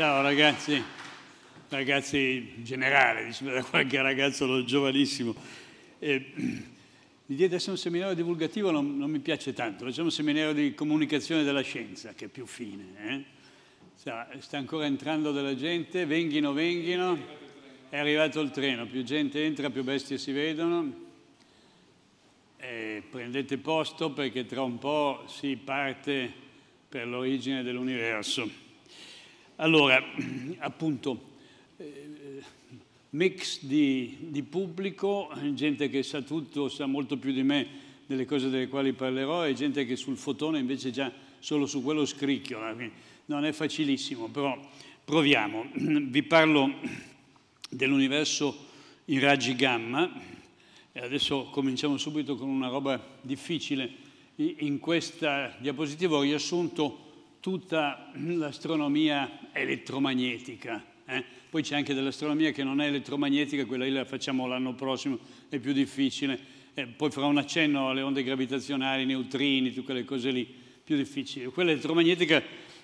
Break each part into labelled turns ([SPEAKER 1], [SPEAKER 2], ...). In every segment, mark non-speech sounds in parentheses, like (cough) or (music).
[SPEAKER 1] Ciao ragazzi, ragazzi in generale, diciamo, da qualche ragazzo giovanissimo. Eh, mi diede adesso un seminario divulgativo, non, non mi piace tanto, facciamo un seminario di comunicazione della scienza, che è più fine. Eh? sta ancora entrando della gente, venghino, venghino, è arrivato il treno, più gente entra, più bestie si vedono. Eh, prendete posto perché tra un po' si parte per l'origine dell'universo. Allora, (clears throat) appunto, eh, mix di, di, pubblico, gente che sa tutto, sa molto più di me delle cose delle quali parlerò e gente che sul fotone invece già solo su quello scricchiola. Non è facilissimo, però proviamo. (clears throat) Vi parlo dell'universo in raggi gamma e adesso cominciamo subito con una roba difficile. In questa diapositiva ho riassunto tutta l'astronomia elettromagnetica. Eh? Poi c'è anche dell'astronomia che non è elettromagnetica, quella lì la facciamo l'anno prossimo, è più difficile. Eh, poi farò un accenno alle onde gravitazionali, ai neutrini, tutte quelle cose lì, più difficili. Quella elettromagnetica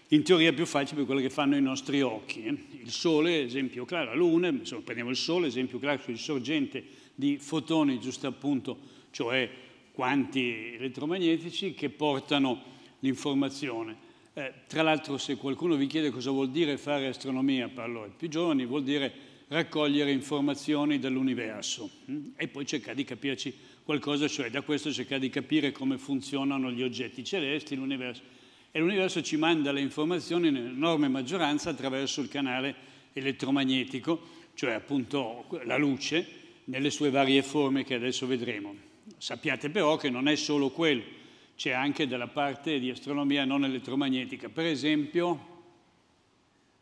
[SPEAKER 1] in teoria è più facile per quello che fanno i nostri occhi. Eh? Il Sole, esempio claro, la Luna, insomma, prendiamo il Sole, esempio claro, il sorgente di fotoni, giusto appunto, cioè quanti elettromagnetici che portano l'informazione eh, tra l'altro se qualcuno vi chiede cosa vuol dire fare astronomia, parlo ai più giovani, vuol dire raccogliere informazioni dall'universo mm? e poi cercare di capirci qualcosa, cioè da questo cercare di capire come funzionano gli oggetti celesti, l'universo. E l'universo ci manda le informazioni in enorme maggioranza attraverso il canale elettromagnetico, cioè appunto la luce, nelle sue varie forme che adesso vedremo. Sappiate però che non è solo quello, c'è anche della parte di astronomia non elettromagnetica. Per esempio,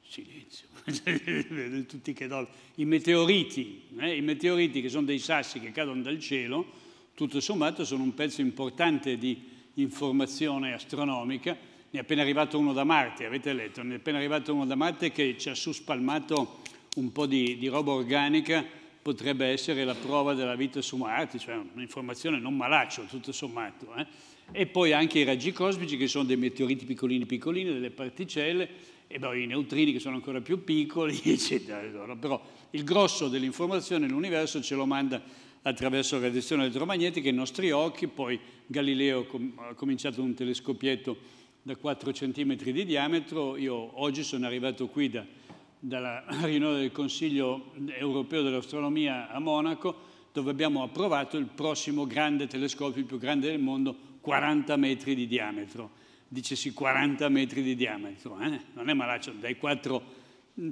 [SPEAKER 1] silenzio, (laughs) tutti che dol- i meteoriti, eh? i meteoriti che sono dei sassi che cadono dal cielo, tutto sommato sono un pezzo importante di informazione astronomica. Ne è appena arrivato uno da Marte, avete letto, ne è appena arrivato uno da Marte che ci ha suspalmato un po' di, di roba organica, potrebbe essere la prova della vita su Marte, cioè un'informazione non malaccio tutto sommato. Eh? E poi anche i raggi cosmici che sono dei meteoriti piccolini piccolini, delle particelle, e poi i neutrini che sono ancora più piccoli, (laughs) eccetera. Però il grosso dell'informazione nell'universo ce lo manda attraverso la radiazione elettromagnetica ai nostri occhi, poi Galileo ha cominciato un telescopietto da 4 cm di diametro, io oggi sono arrivato qui da, dalla (coughs) riunione del Consiglio europeo dell'astronomia a Monaco, dove abbiamo approvato il prossimo grande telescopio, il più grande del mondo, 40 metri di diametro. Dicesi 40 metri di diametro, eh? non è malaccio, dai 4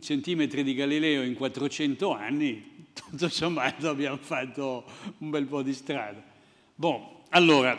[SPEAKER 1] centimetri di Galileo in 400 anni, (laughs) tutto sommato abbiamo fatto un bel po' di strada. Boh, allora,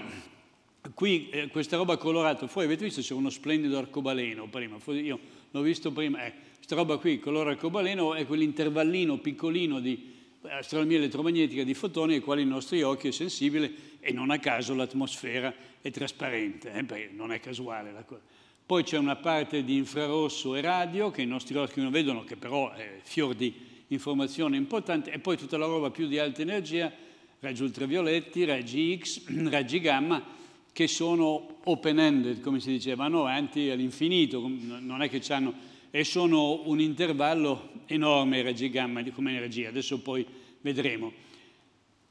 [SPEAKER 1] qui eh, questa roba colorata, fuori avete visto c'è uno splendido arcobaleno prima, io l'ho visto prima, eh, questa roba qui, color arcobaleno, è quell'intervallino piccolino di astronomia elettromagnetica di fotoni ai quali il nostro occhio è sensibile e non a caso l'atmosfera è trasparente, eh, perché non è casuale la cosa. Poi c'è una parte di infrarosso e radio che i nostri occhi non vedono, che però è fior di informazione importante, e poi tutta la roba più di alta energia, raggi ultravioletti, raggi X, (clears throat) raggi gamma, che sono open-ended, come si diceva, vanno avanti all'infinito, non è che ci hanno... e sono un intervallo enorme i raggi gamma come energia, adesso poi vedremo.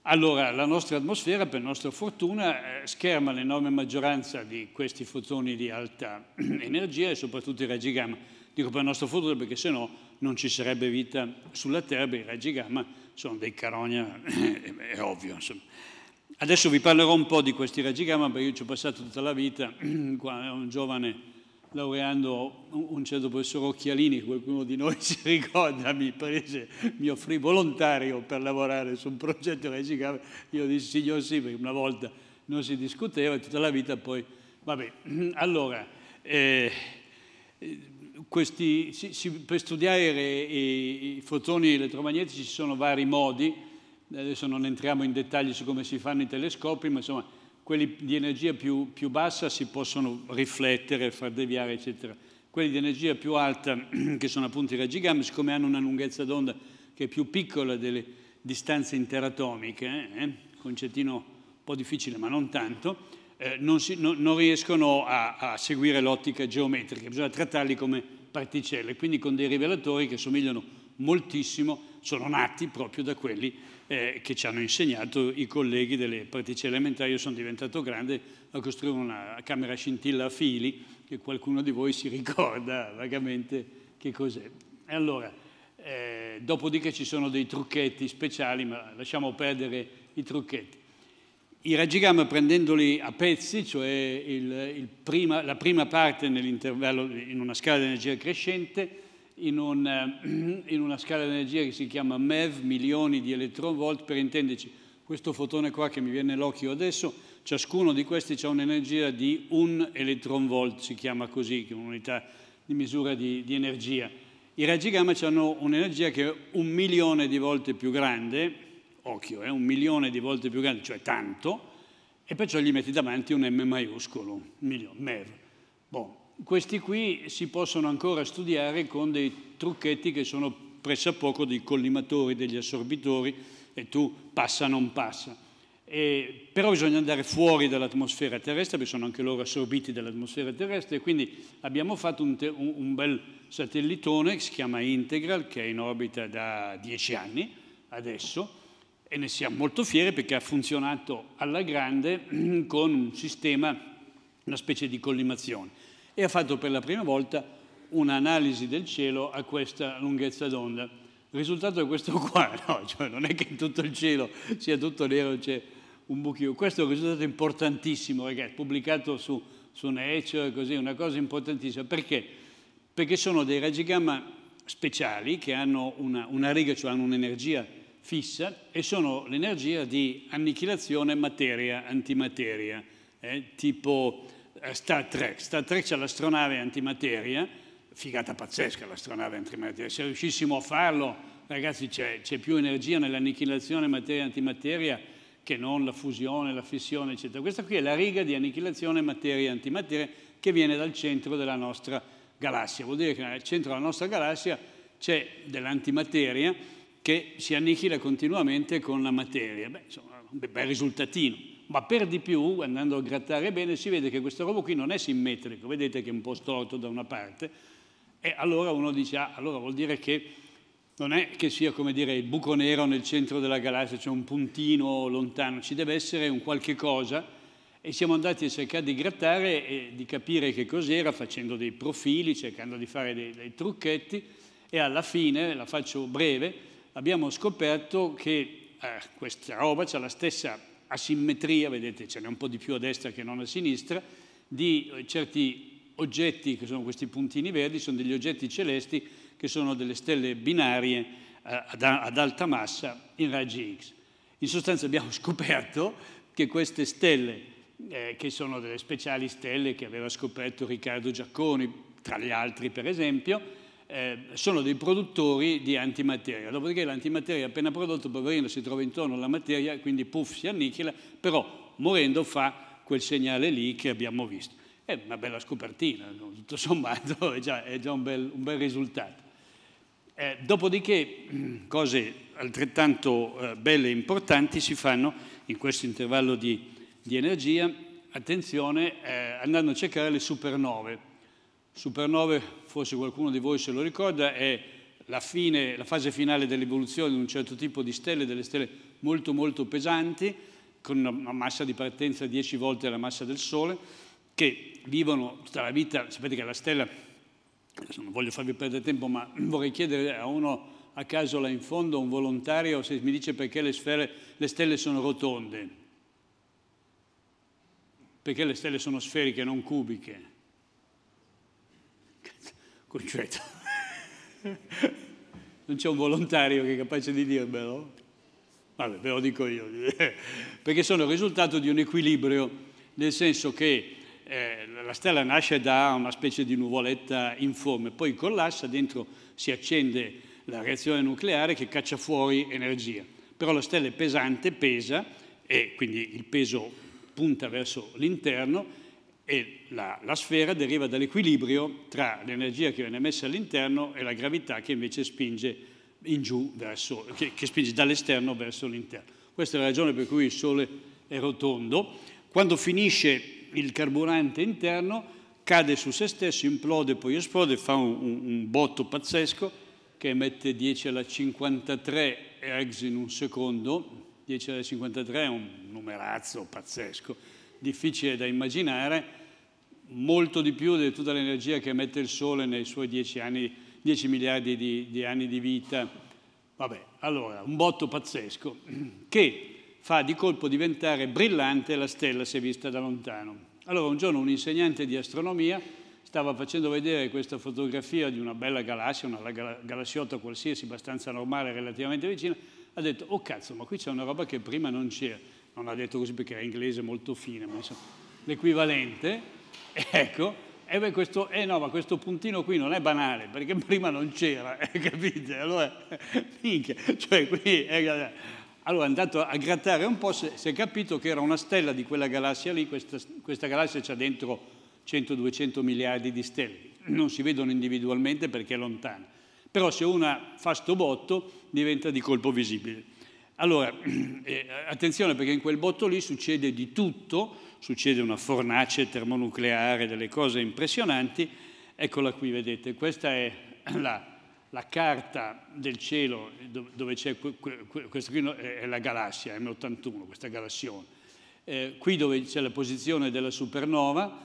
[SPEAKER 1] Allora, la nostra atmosfera, per nostra fortuna, eh, scherma l'enorme maggioranza di questi fotoni di alta (clears throat) energia e soprattutto i raggi gamma. Dico per nostra fortuna perché se no non ci sarebbe vita sulla Terra, beh, i raggi gamma sono dei carogna, (clears throat) è ovvio. Insomma. Adesso vi parlerò un po' di questi raggi gamma, perché io ci ho passato tutta la vita, (clears throat) quando ero un giovane laureando un certo professor Occhialini, qualcuno di noi si (laughs) ricorda, mi prese, mi offrì volontario per lavorare su un progetto che si chiama, io dissi signor sì, perché una volta non si discuteva, tutta la vita poi, vabbè, (clears throat) allora, eh, questi, si, si, per studiare i, i fotoni elettromagnetici ci sono vari modi, adesso non entriamo in dettagli su come si fanno i telescopi, ma insomma quelli di energia più, più bassa si possono riflettere, far deviare, eccetera. Quelli di energia più alta, (clears throat) che sono appunto i raggi gamma, siccome hanno una lunghezza d'onda che è più piccola delle distanze interatomiche, eh, concettino un po' difficile ma non tanto, eh, non, si, no, non, riescono a, a seguire l'ottica geometrica, bisogna trattarli come particelle, quindi con dei rivelatori che somigliano moltissimo sono nati proprio da quelli eh, che ci hanno insegnato i colleghi delle pratiche elementari. Io sono diventato grande a costruire una camera scintilla a fili, che qualcuno di voi si (laughs) ricorda vagamente che cos'è. E allora, eh, dopodiché ci sono dei trucchetti speciali, ma lasciamo perdere i trucchetti. I raggi gamma prendendoli a pezzi, cioè il, il prima, la prima parte nell'intervallo in una scala di energia crescente, in, un, eh, (clears throat) in una scala di energia che si chiama MeV, milioni di elettronvolt, per intenderci questo fotone qua che mi viene nell'occhio adesso, ciascuno di questi ha un'energia di un elettronvolt, si chiama così, che è un'unità di misura di, di energia. I raggi gamma hanno un'energia che è un milione di volte più grande, occhio, è eh, un milione di volte più grande, cioè tanto, e perciò gli metti davanti un M maiuscolo, un milione, MEV. Bon, questi qui si possono ancora studiare con dei trucchetti che sono pressappoco dei collimatori, degli assorbitori e tu passa non passa. E, però bisogna andare fuori dall'atmosfera terrestre, perché sono anche loro assorbiti dall'atmosfera terrestre, e quindi abbiamo fatto un, un, un bel satellitone che si chiama Integral, che è in orbita da dieci anni adesso, e ne siamo molto fieri perché ha funzionato alla grande (clears throat) con un sistema, una specie di collimazione e ha fatto per la prima volta un'analisi del cielo a questa lunghezza d'onda. Il risultato è questo qua, (laughs) no? cioè, non è che tutto il cielo sia tutto nero, c'è un buchino. Questo è un risultato importantissimo, ragazzi, pubblicato su, su Nature, così, una cosa importantissima. Perché? Perché sono dei raggi gamma speciali che hanno una, una riga, cioè hanno un'energia fissa e sono l'energia di annichilazione materia-antimateria, eh? tipo eh, Star Trek. Star Trek c'è l'astronave antimateria, figata pazzesca l'astronave antimateria, se riuscissimo a farlo, ragazzi, c'è, più energia nell'annichilazione materia-antimateria che non la fusione, la fissione, eccetera. Questa qui è la riga di annichilazione materia-antimateria che viene dal centro della nostra galassia. Vuol dire che nel centro della nostra galassia c'è dell'antimateria che si annichila continuamente con la materia. Beh, insomma, un bel risultatino ma per di più, andando a grattare bene, si vede che questo robo qui non è simmetrico, vedete che è un po' storto da una parte, e allora uno dice, ah, allora vuol dire che non è che sia, come dire, il buco nero nel centro della galassia, c'è cioè un puntino lontano, ci deve essere un qualche cosa, e siamo andati a cercare di grattare e di capire che cos'era, facendo dei profili, cercando di fare dei, dei trucchetti, e alla fine, la faccio breve, abbiamo scoperto che eh, questa roba ha la stessa asimmetria, vedete ce n'è un po' di più a destra che non a sinistra, di eh, certi oggetti che sono questi puntini verdi, sono degli oggetti celesti che sono delle stelle binarie eh, ad, alta massa in raggi X. In sostanza abbiamo (laughs) scoperto che queste stelle eh, che sono delle speciali stelle che aveva scoperto Riccardo Giacconi, tra gli altri per esempio, eh, sono dei produttori di antimateria. Dopodiché l'antimateria appena prodotto, poverino, si trova intorno alla materia, quindi puff, si annichila, però morendo fa quel segnale lì che abbiamo visto. È una bella scopertina, tutto sommato (laughs) è già, è già un, bel, un, bel, risultato. Eh, dopodiché (clears throat) cose altrettanto eh, belle e importanti si fanno in questo intervallo di, di energia, attenzione, eh, andando a cercare le supernove Supernove, forse qualcuno di voi se lo ricorda, è la, fine, la fase finale dell'evoluzione di un certo tipo di stelle, delle stelle molto molto pesanti, con una massa di partenza 10 volte la massa del Sole, che vivono tutta la vita, sapete che la stella, non voglio farvi perdere tempo, ma (clears throat) vorrei chiedere a uno a caso là in fondo, un volontario, se mi dice perché le, sfere, le stelle sono rotonde, perché le stelle sono sferiche, non cubiche concetto. (laughs) non c'è un volontario che è capace di dirmelo? Vabbè, ve lo dico io, (laughs) perché sono il risultato di un equilibrio, nel senso che eh, la stella nasce da una specie di nuvoletta in informe, poi collassa, dentro si accende la reazione nucleare che caccia fuori energia. Però la stella è pesante, pesa, e quindi il peso punta verso l'interno, e la, la sfera deriva dall'equilibrio tra l'energia che viene messa all'interno e la gravità che invece spinge in giù, verso, che, che spinge dall'esterno verso l'interno. Questa è la ragione per cui il Sole è rotondo. Quando finisce il carburante interno cade su se stesso, implode, poi esplode, fa un, un, un botto pazzesco che emette 10 alla 53 ergs in un secondo. 10 alla 53 è un numerazzo pazzesco difficile da immaginare, molto di più di tutta l'energia che emette il Sole nei suoi 10, anni, 10 miliardi di, di anni di vita. Vabbè, allora, un botto pazzesco (clears throat) che fa di colpo diventare brillante la stella se vista da lontano. Allora, un giorno un insegnante di astronomia stava facendo vedere questa fotografia di una bella galassia, una galassiotta qualsiasi, abbastanza normale, relativamente vicina, ha detto, oh cazzo, ma qui c'è una roba che prima non c'era non l'ha detto così perché era inglese molto fine, ma insomma, l'equivalente, (laughs) ecco, e beh, questo, eh no, ma questo puntino qui non è banale, perché (laughs) prima non c'era, (laughs) eh, capite? Allora, minchia, cioè qui... Eh, eh. allora è andato a grattare un po', si è capito che era una stella di quella galassia lì, questa, questa galassia c'ha dentro 100-200 miliardi di stelle, non si vedono individualmente perché è lontana, però se una fa sto botto diventa di colpo visibile. Allora, (clears throat) eh, attenzione perché in quel botto lì succede di tutto, succede una fornace termonucleare, delle cose impressionanti. Eccola qui, vedete, questa è (clears throat) la, la carta del cielo eh, dove c'è, questa qui è la galassia, M81, questa galassione. Eh, qui dove c'è la posizione della supernova,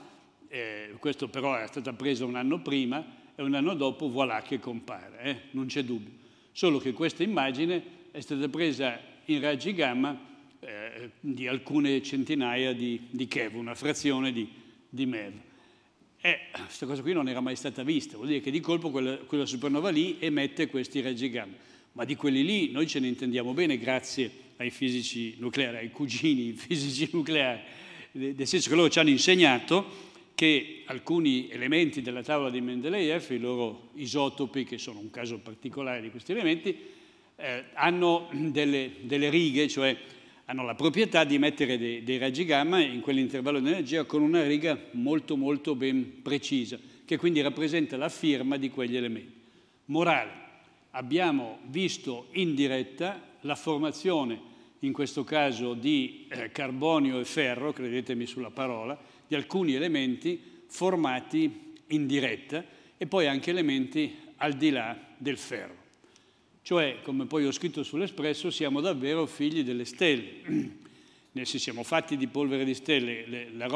[SPEAKER 1] eh, questo però è stata presa un anno prima, e un anno dopo voilà che compare, eh, non c'è dubbio solo che questa immagine è stata presa in raggi gamma eh, di alcune centinaia di, di, keV, una frazione di, di MeV. E questa cosa qui non era mai stata vista, vuol dire che di colpo quella, quella supernova lì emette questi raggi gamma. Ma di quelli lì noi ce ne intendiamo bene grazie ai fisici nucleari, ai cugini (laughs) fisici nucleari, nel senso che loro ci hanno insegnato che alcuni elementi della tavola di Mendeleev, i loro isotopi, che sono un caso particolare di questi elementi, eh, hanno delle, delle, righe, cioè hanno la proprietà di mettere dei, dei raggi gamma in quell'intervallo di energia con una riga molto molto ben precisa, che quindi rappresenta la firma di quegli elementi. Morale, abbiamo visto in diretta la formazione, in questo caso di eh, carbonio e ferro, credetemi sulla parola, di alcuni elementi formati in diretta e poi anche elementi al di là del ferro. Cioè, come poi ho scritto sull'Espresso, siamo davvero figli delle stelle. (clears throat) Se siamo fatti di polvere di stelle, le,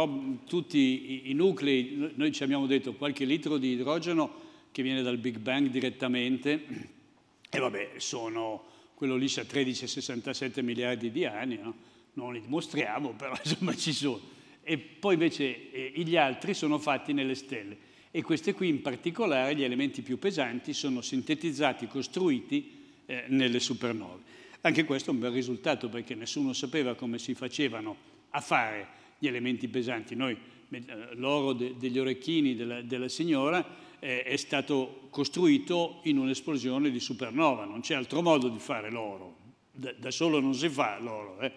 [SPEAKER 1] tutti i, i nuclei, noi ci abbiamo detto qualche litro di idrogeno che viene dal Big Bang direttamente, e vabbè, sono, quello lì sa 13,67 miliardi di anni, no? non li dimostriamo, però (laughs) insomma ci sono e poi invece eh, gli altri sono fatti nelle stelle. E queste qui in particolare, gli elementi più pesanti, sono sintetizzati, costruiti eh, nelle supernove. Anche questo è un bel risultato perché nessuno sapeva come si facevano a fare gli elementi pesanti. Noi, eh, l'oro de, degli orecchini della, della signora eh, è stato costruito in un'esplosione di supernova, non c'è altro modo di fare l'oro, da, da, solo non si fa l'oro. Eh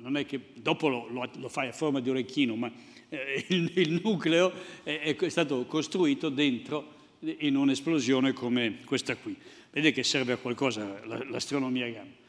[SPEAKER 1] non è che dopo lo, lo, lo fai a forma di orecchino, ma eh, il, il, nucleo è, è, stato costruito dentro eh, in un'esplosione come questa qui. Vede che serve a qualcosa l'astronomia gamma.